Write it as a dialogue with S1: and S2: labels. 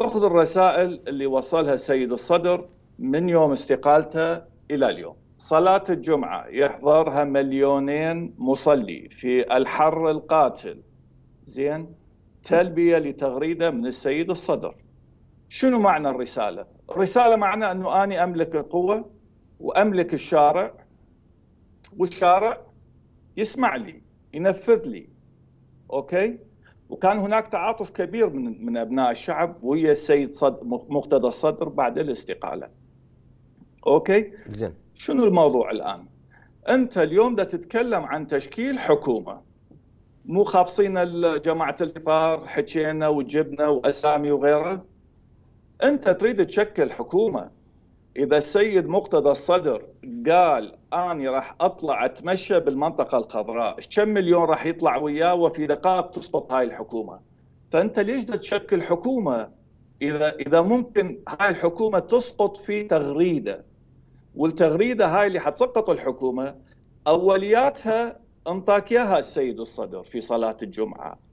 S1: اخذ الرسائل اللي وصلها السيد الصدر من يوم استقالته الى اليوم صلاة الجمعة يحضرها مليونين مصلي في الحر القاتل زين تلبية لتغريدة من السيد الصدر شنو معنى الرسالة؟ الرسالة معنى أنه أنا أملك القوة وأملك الشارع والشارع يسمع لي ينفذ لي أوكي؟ وكان هناك تعاطف كبير من من ابناء الشعب ويا السيد صدر مقتدى الصدر بعد الاستقاله. اوكي؟ زين شنو الموضوع الان؟ انت اليوم دا تتكلم عن تشكيل حكومه مو خابصين جماعه الابار حكينا وجبنا واسامي وغيره انت تريد تشكل حكومه اذا السيد مقتدى الصدر قال اني راح اطلع اتمشى بالمنطقه الخضراء كم مليون راح يطلع وياه وفي دقائق تسقط هاي الحكومه فانت ليش تشكل حكومه اذا اذا ممكن هاي الحكومه تسقط في تغريده والتغريده هاي اللي حتسقط الحكومه اولياتها انطاك اياها السيد الصدر في صلاه الجمعه